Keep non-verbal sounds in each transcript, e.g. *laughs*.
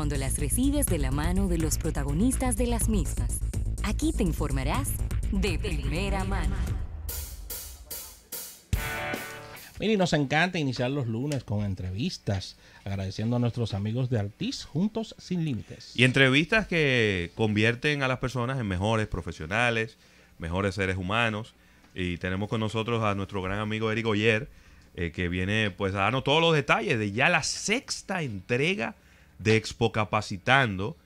cuando las recibes de la mano de los protagonistas de las mismas. Aquí te informarás de primera mano. y nos encanta iniciar los lunes con entrevistas, agradeciendo a nuestros amigos de Artis Juntos Sin Límites. Y entrevistas que convierten a las personas en mejores profesionales, mejores seres humanos. Y tenemos con nosotros a nuestro gran amigo Eric Oyer, eh, que viene pues a darnos todos los detalles de ya la sexta entrega de Expo Capacitando,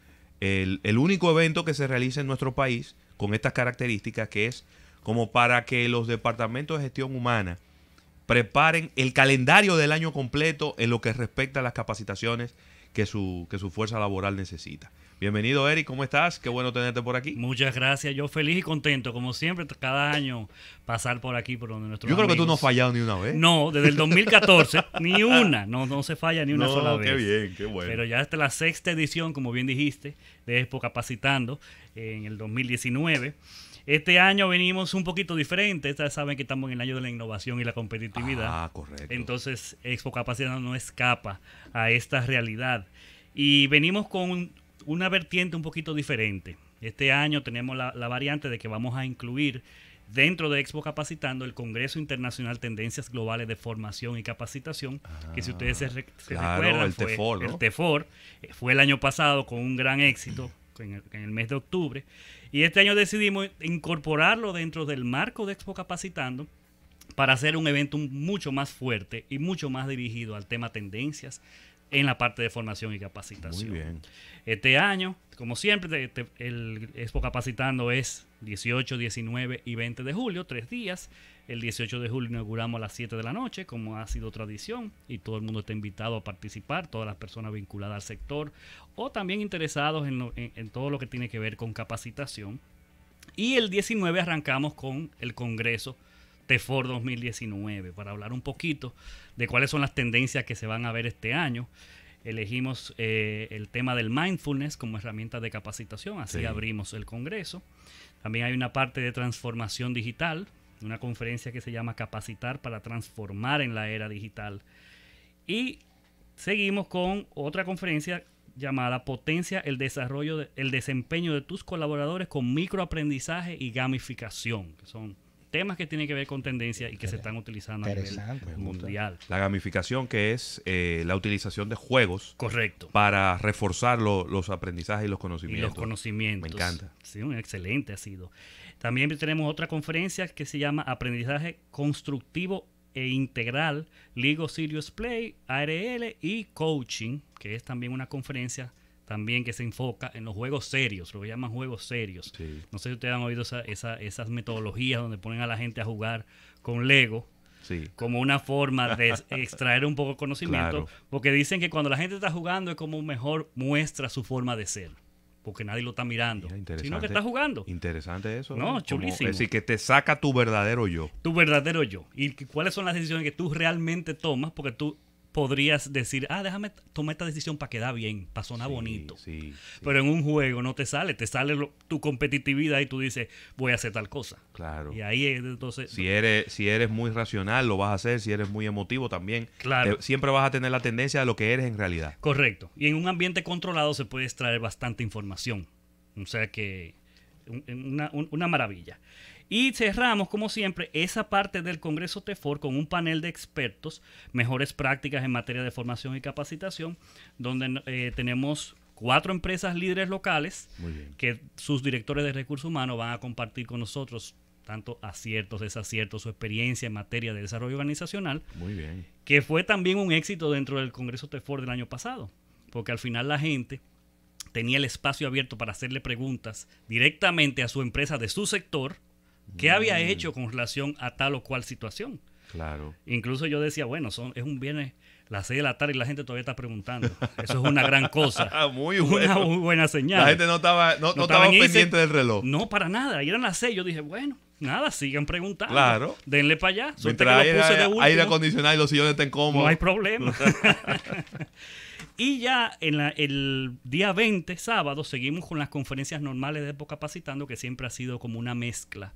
el, único evento que se realiza en nuestro país con estas características, que es como para que los departamentos de gestión humana preparen el calendario del año completo en lo que respecta a las capacitaciones que su, que su fuerza laboral necesita. Bienvenido, Eric, ¿cómo estás? Qué bueno tenerte por aquí. Muchas gracias, yo feliz y contento, como siempre, cada año pasar por aquí, por donde nuestro. Yo creo que tú no has fallado ni una vez. No, desde el 2014, *laughs* ni una, no, no se falla ni una sola vez. Qué bien, qué bueno. Pero ya hasta la sexta edición, como bien dijiste, de Expo Capacitando, en el 2019. Este año venimos un poquito diferente. Ustedes saben que estamos en el año de la innovación y la competitividad. Ah, correcto. Entonces, Expo Capacitando no escapa a esta realidad. Y venimos con una vertiente un poquito diferente. Este año tenemos la, variante de que vamos a incluir dentro de Expo Capacitando el Congreso Internacional Tendencias Globales de Formación y Capacitación, que si ustedes se, recuerdan, el, fue, TEFOR, el TEFOR, eh, fue el año pasado con un gran éxito en el, mes de octubre, y este año decidimos incorporarlo dentro del marco de Expo Capacitando para hacer un evento mucho más fuerte y mucho más dirigido al tema tendencias, en la parte de formación y capacitación. bien. Este año, como siempre, el Expo Capacitando es 18, 19 y 20 de julio, tres días. El 18 de julio inauguramos a las 7 de la noche, como ha sido tradición, y todo el mundo está invitado a participar, todas las personas vinculadas al sector o también interesados en, en todo lo que tiene que ver con capacitación. Y el 19 arrancamos con el Congreso TEFOR 2019 para hablar un poquito de cuáles son las tendencias que se van a ver este año. Elegimos eh, el tema del mindfulness como herramienta de capacitación, así abrimos el Congreso. También hay una parte de transformación digital, una conferencia que se llama Capacitar para transformar en la era digital. Y seguimos con otra conferencia llamada Potencia el desarrollo el desempeño de tus colaboradores con microaprendizaje y gamificación, que son temas que tienen que ver con tendencia y que se están utilizando a nivel mundial. La gamificación que es eh, la utilización de juegos. Correcto. Para reforzar los aprendizajes y los conocimientos. Y los conocimientos. Me encanta. Sí, un excelente ha sido. También tenemos otra conferencia que se llama Aprendizaje Constructivo e Integral, Ligo Serious Play, ARL y Coaching, que es también una conferencia también que se enfoca en los juegos serios, lo que llaman juegos serios. No sé si ustedes han oído esas metodologías donde ponen a la gente a jugar con Lego. Sí. Como una forma de *laughs* extraer un poco de conocimiento, porque dicen que cuando la gente está jugando es como mejor muestra su forma de ser porque nadie lo está mirando, sino que está jugando. Interesante eso. No, ¿eh? chulísimo. es decir, que te saca tu verdadero yo. Tu verdadero yo. Y cuáles son las decisiones que tú realmente tomas, porque tú podrías decir, ah, déjame tomar esta decisión para quedar bien, para sonar bonito. Pero en un juego no te sale, te sale tu competitividad y tú dices, voy a hacer tal cosa. Claro. Y ahí entonces... Si eres, si eres muy racional, lo vas a hacer, si eres muy emotivo también, eh, claro. siempre vas a tener la tendencia de lo que eres en realidad. Correcto. Y en un ambiente controlado se puede extraer bastante información. O sea que una, una maravilla. Y cerramos, como siempre, esa parte del Congreso TEFOR con un panel de expertos, mejores prácticas en materia de formación y capacitación, donde eh, tenemos cuatro empresas líderes locales que sus directores de recursos humanos van a compartir con nosotros tanto aciertos, desaciertos, su experiencia en materia de desarrollo organizacional. Muy bien. Que fue también un éxito dentro del Congreso TEFOR del año pasado, porque al final la gente tenía el espacio abierto para hacerle preguntas directamente a su empresa de su sector qué había mm. hecho con relación a tal o cual situación. Claro. Incluso yo decía, bueno, son, es un viernes, las 6 de la tarde y la gente todavía está preguntando. Eso es una gran cosa. *laughs* Ah, muy buena. Una muy buena señal. La gente no estaba, no, no, estaba pendiente del reloj. No, para nada. Y eran las 6. Yo dije, bueno, nada, sigan preguntando. Claro. Denle para allá. Mientras aire, aire acondicionado y los sillones estén cómodos. No hay problema. *laughs* Y ya en el día 20, sábado, seguimos con las conferencias normales de Epocapacitando, Capacitando, que siempre ha sido como una mezcla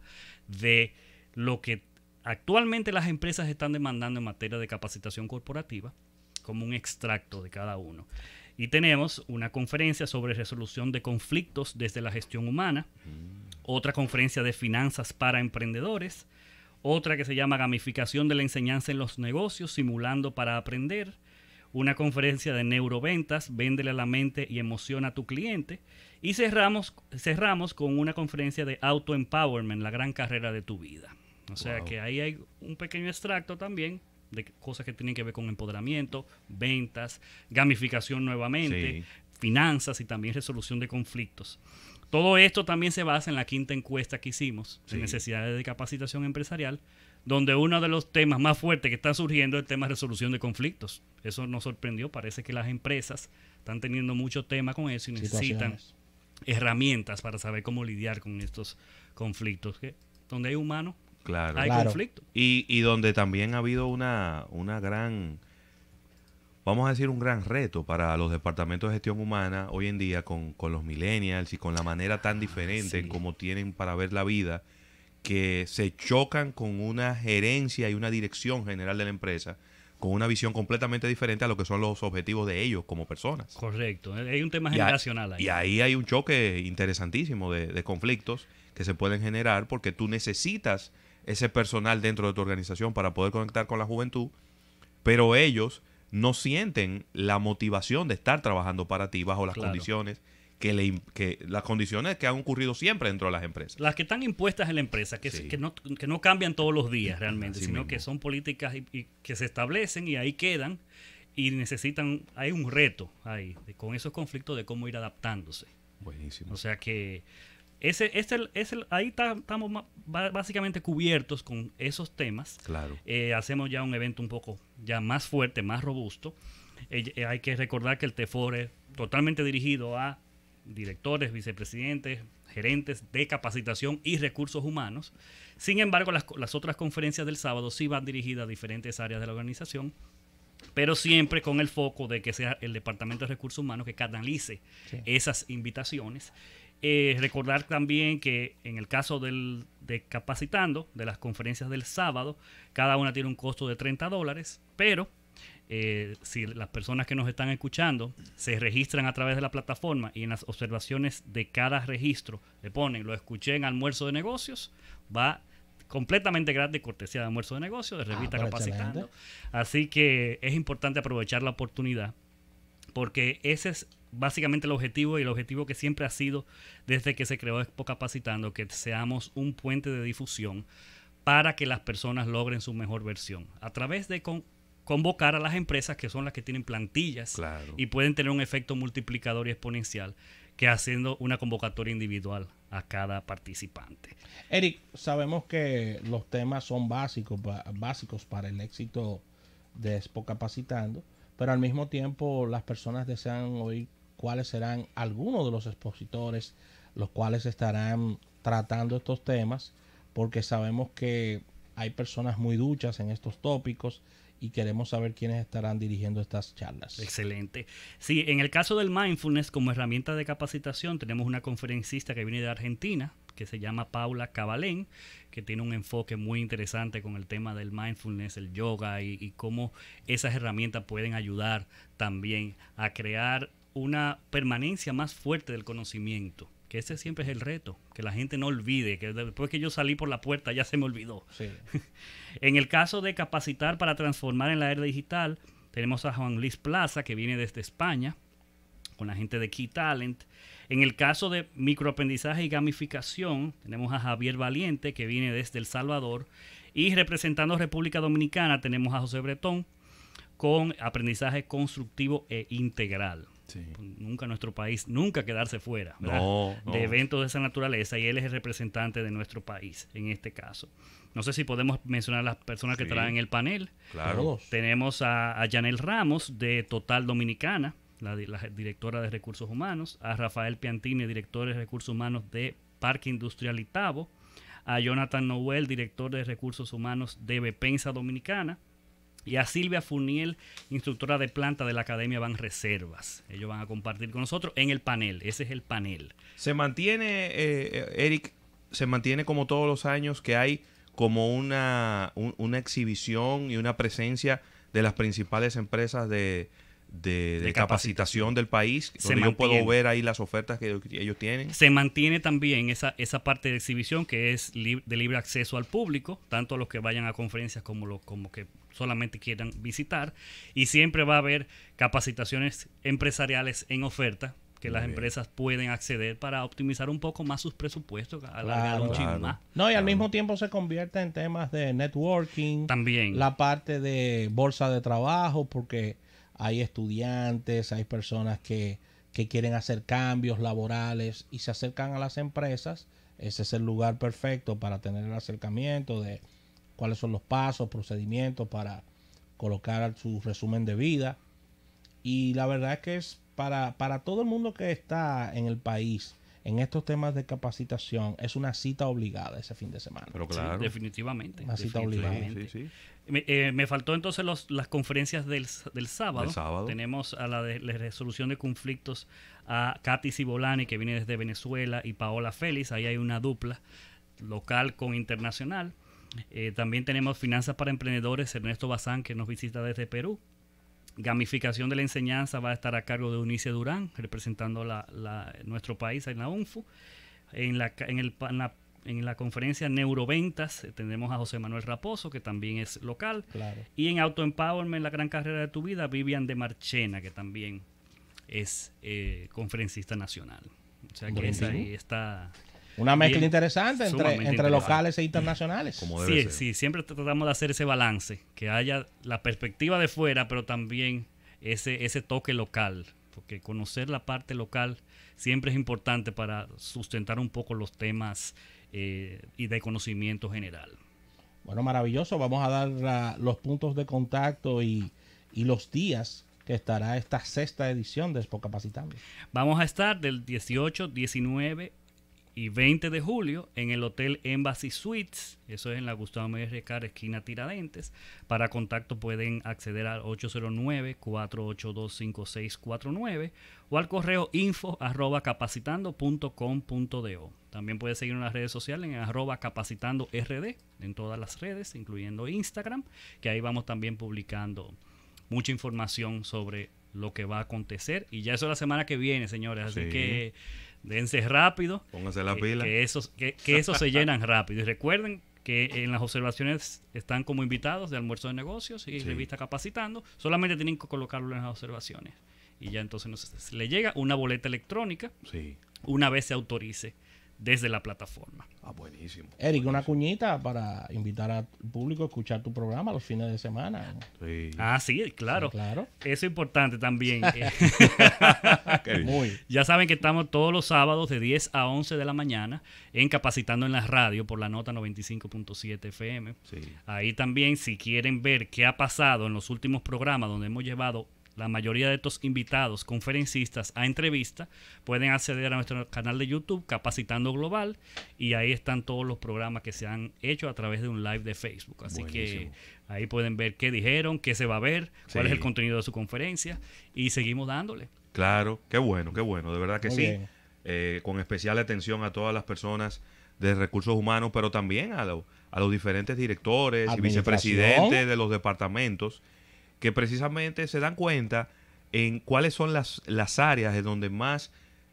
de lo que actualmente las empresas están demandando en materia de capacitación corporativa, como un extracto de cada uno. Y tenemos una conferencia sobre resolución de conflictos desde la gestión humana, mm. otra conferencia de finanzas para emprendedores, otra que se llama gamificación de la enseñanza en los negocios, simulando para aprender, una conferencia de neuroventas, véndele a la mente y emociona a tu cliente. Y cerramos, cerramos con una conferencia de autoempowerment la gran carrera de tu vida. O sea que ahí hay un pequeño extracto también de cosas que tienen que ver con empoderamiento, ventas, gamificación nuevamente, finanzas y también resolución de conflictos. Todo esto también se basa en la quinta encuesta que hicimos, de necesidades de capacitación empresarial, donde uno de los temas más fuertes que está surgiendo es el tema de resolución de conflictos. Eso nos sorprendió, parece que las empresas están teniendo mucho tema con eso y necesitan herramientas para saber cómo lidiar con estos conflictos. donde hay humano, claro. hay conflicto. Y, donde también ha habido una, una gran, vamos a decir, un gran reto para los departamentos de gestión humana hoy en día con, los millennials y con la manera tan ah, diferente como tienen para ver la vida que se chocan con una gerencia y una dirección general de la empresa con una visión completamente diferente a lo que son los objetivos de ellos como personas. Correcto, hay un tema generacional ahí. Y ahí hay un choque interesantísimo de, conflictos que se pueden generar porque tú necesitas ese personal dentro de tu organización para poder conectar con la juventud, pero ellos no sienten la motivación de estar trabajando para ti bajo las condiciones que, las condiciones que han ocurrido siempre dentro de las empresas. Las que están impuestas en la empresa, que, no, cambian todos los días mm, realmente, sino que son políticas y, que se establecen y ahí quedan y necesitan, hay un reto ahí, con esos conflictos de cómo ir adaptándose. Buenísimo. O sea que ese, ahí estamos básicamente cubiertos con esos temas. Claro. Eh, hacemos ya un evento un poco ya más fuerte, más robusto. Eh, hay que recordar que el TEFOR es totalmente dirigido a directores, vicepresidentes, gerentes de capacitación y recursos humanos. Sin embargo, las, otras conferencias del sábado sí van dirigidas a diferentes áreas de la organización, pero siempre con el foco de que sea el Departamento de Recursos Humanos que canalice esas invitaciones. Eh, recordar también que en el caso del, de capacitando, de las conferencias del sábado, cada una tiene un costo de 30 dólares, pero eh, si las personas que nos están escuchando se registran a través de la plataforma y en las observaciones de cada registro le ponen, lo escuché en almuerzo de negocios, va completamente gratis, cortesía de almuerzo de negocios, de ah, revista Capacitando. Así que es importante aprovechar la oportunidad porque ese es básicamente el objetivo y el objetivo que siempre ha sido desde que se creó Expo Capacitando, que seamos un puente de difusión para que las personas logren su mejor versión a través de convocar a las empresas que son las que tienen plantillas y pueden tener un efecto multiplicador y exponencial que haciendo una convocatoria individual a cada participante. Eric, sabemos que los temas son básicos, básicos para el éxito de Expo Capacitando, pero al mismo tiempo las personas desean oír cuáles serán algunos de los expositores los cuales estarán tratando estos temas, porque sabemos que hay personas muy duchas en estos tópicos y queremos saber quiénes estarán dirigiendo estas charlas. Excelente. Sí, en el caso del mindfulness como herramienta de capacitación tenemos una conferencista que viene de Argentina, que se llama Paula Cabalén, que tiene un enfoque muy interesante con el tema del mindfulness, el yoga y, y, cómo esas herramientas pueden ayudar también a crear una permanencia más fuerte del conocimiento que ese siempre es el reto, que la gente no olvide, que después que yo salí por la puerta ya se me olvidó. *laughs* en el caso de capacitar para transformar en la era digital, tenemos a Juan Luis Plaza, que viene desde España, con la gente de Key Talent. En el caso de microaprendizaje y gamificación, tenemos a Javier Valiente, que viene desde El Salvador. Y representando República Dominicana, tenemos a José Bretón, con aprendizaje constructivo e integral. Pues, nunca nuestro país, nunca quedarse fuera de eventos de esa naturaleza y él es el representante de nuestro país en este caso. No sé si podemos mencionar las personas que traen el panel. Claro. Tenemos a, Janel Ramos de Total Dominicana, la, directora de Recursos Humanos, a Rafael Piantini, director de Recursos Humanos de Parque Industrial Itabo, a Jonathan Noel, director de Recursos Humanos de Bepensa Dominicana, y a Silvia Funiel, instructora de planta de la Academia Van Reservas. Ellos van a compartir con nosotros en el panel. Ese es el panel. Se mantiene, eh, eh, Eric, se mantiene como todos los años que hay como una exhibición y una presencia de las principales empresas de, de, capacitación del país, Se donde yo puedo ver ahí las ofertas que ellos tienen. Se mantiene también esa, esa parte de exhibición que es de libre acceso al público, tanto los que vayan a conferencias como los como que solamente quieran visitar, y siempre va a haber capacitaciones empresariales en oferta que las empresas pueden acceder para optimizar un poco más sus presupuestos, No, y al mismo tiempo se convierte en temas de networking. También. La parte de bolsa de trabajo, porque hay estudiantes, hay personas que, quieren hacer cambios laborales y se acercan a las empresas. Ese es el lugar perfecto para tener el acercamiento de cuáles son los pasos, procedimientos para colocar su resumen de vida. Y la verdad es que es para, para todo el mundo que está en el país en estos temas de capacitación es una cita obligada ese fin de semana. Pero claro. definitivamente. Una cita obligada. Eh, me, faltó entonces las conferencias del, sábado. Tenemos a la de resolución de conflictos a Katy Cibolani, que viene desde Venezuela, y Paola Félix. Ahí hay una dupla local con internacional. Eh, también tenemos Finanzas para Emprendedores, Ernesto Bazán, que nos visita desde Perú gamificación de la enseñanza va a estar a cargo de Unice Durán, representando la, nuestro país en la UNFU. En la, en, el, en conferencia Neuroventas eh, tendremos a José Manuel Raposo, que también es local. Y en Auto Autoempowerment, la gran carrera de tu vida, Vivian de Marchena, que también es eh, conferencista nacional. O sea que está una mezcla interesante entre, entre locales e internacionales. sí, siempre tratamos de hacer ese balance, que haya la perspectiva de fuera, pero también ese, ese toque local, porque conocer la parte local siempre es importante para sustentar un poco los temas eh, y de conocimiento general. Bueno, maravilloso. Vamos a dar los puntos de contacto y, y los días que estará esta sexta edición de Expo Capacitando. Vamos a estar del 18, 19, y 20 de julio en el Hotel Embassy Suites, eso es en la Gustavo R. Carr, esquina Tiradentes. Para contacto pueden acceder al 809-482-5649 o al correo info arroba También puedes seguir en las redes sociales en arroba capacitando rd, en todas las redes, incluyendo Instagram, que ahí vamos también publicando mucha información sobre lo que va a acontecer. Y ya eso es la semana que viene, señores. Así que dense rápido. la que, pila. Que esos, que, se llenan rápido. Y recuerden que en las observaciones están como invitados de almuerzo de negocios y revistas revista capacitando. Solamente tienen que colocarlo en las observaciones. Y ya entonces le llega una boleta electrónica sí. una vez se autorice desde la plataforma. Ah, buenísimo. Eric, una cuñita para invitar al público a escuchar tu programa los fines de semana. Sí. Ah, sí, claro. claro. Eso es importante también. *laughs* Eh, *laughs* Muy. Ya saben que estamos todos los sábados de 10 a 11 de la mañana en Capacitando en la Radio por la nota 95.7 FM. Ahí también, si quieren ver qué ha pasado en los últimos programas donde hemos llevado la mayoría de estos invitados, conferencistas a entrevista, pueden acceder a nuestro canal de YouTube Capacitando Global y ahí están todos los programas que se han hecho a través de un live de Facebook. Así que ahí pueden ver qué dijeron, qué se va a ver, cuál es el contenido de su conferencia y seguimos dándole. Claro, qué bueno, qué bueno, de verdad que sí. Eh, con especial atención a todas las personas de recursos humanos, pero también a, los a los diferentes directores y vicepresidentes de los departamentos que precisamente se dan cuenta en cuáles son las, áreas en donde más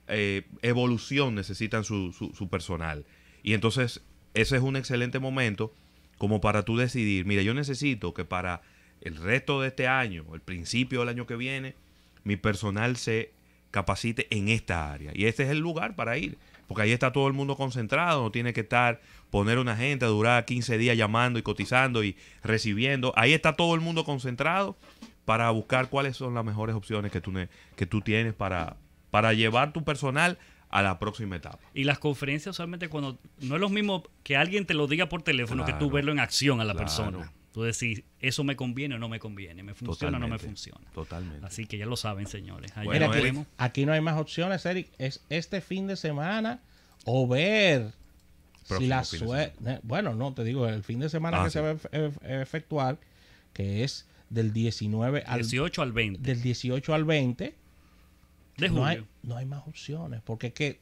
eh, evolución necesitan su, su, su, personal. Y entonces ese es un excelente momento como para tú decidir, mira, yo necesito que para el resto de este año, el principio del año que viene, mi personal se capacite en esta área. Y este es el lugar para ir porque ahí está todo el mundo concentrado, no tiene que estar, poner una gente, durar 15 días llamando y cotizando y recibiendo. Ahí está todo el mundo concentrado para buscar cuáles son las mejores opciones que tú, que tú tienes para, para llevar tu personal a la próxima etapa. Y las conferencias solamente cuando no es lo mismo que alguien te lo diga por teléfono que tú verlo en acción a la persona. Tú decís, eso me conviene o no me conviene, me funciona o no me funciona. Totalmente. Así que ya lo saben, señores. aquí, no hay más opciones, Eric. Es este fin de semana o ver si la suerte. Eh, bueno, no, te digo, el fin de semana ah, que se va a efectuar, que es del 19 al 18 al 20. Del 18 al 20. De julio. No hay, no hay más opciones, porque es que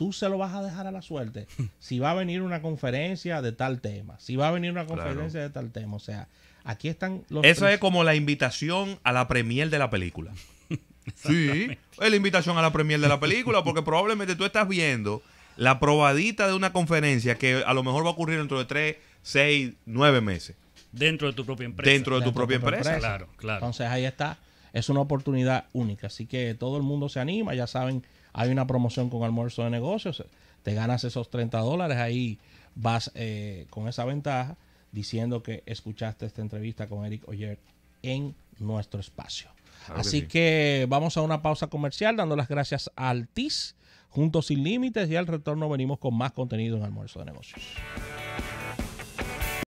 tú se lo vas a dejar a la suerte *laughs* si va a venir una conferencia de tal tema, si va a venir una conferencia de tal tema. O sea, aquí están los. Eso es como la invitación a la premier de la película. *laughs* sí, es la invitación a la premier de la película, porque probablemente tú estás viendo la probadita de una conferencia que a lo mejor va a ocurrir dentro de tres, seis, nueve meses. Dentro de tu propia empresa. Dentro de tu, propia, empresa. Claro, claro. Entonces ahí está. Es una oportunidad única. Así que todo el mundo se anima, ya saben hay una promoción con almuerzo de negocios. Te ganas esos 30 dólares. Ahí vas eh, con esa ventaja diciendo que escuchaste esta entrevista con Eric Oyer en nuestro espacio. Así que, que, vamos a una pausa comercial dando las gracias al TIS, Juntos Sin Límites y al retorno venimos con más contenido en Almuerzo de Negocios.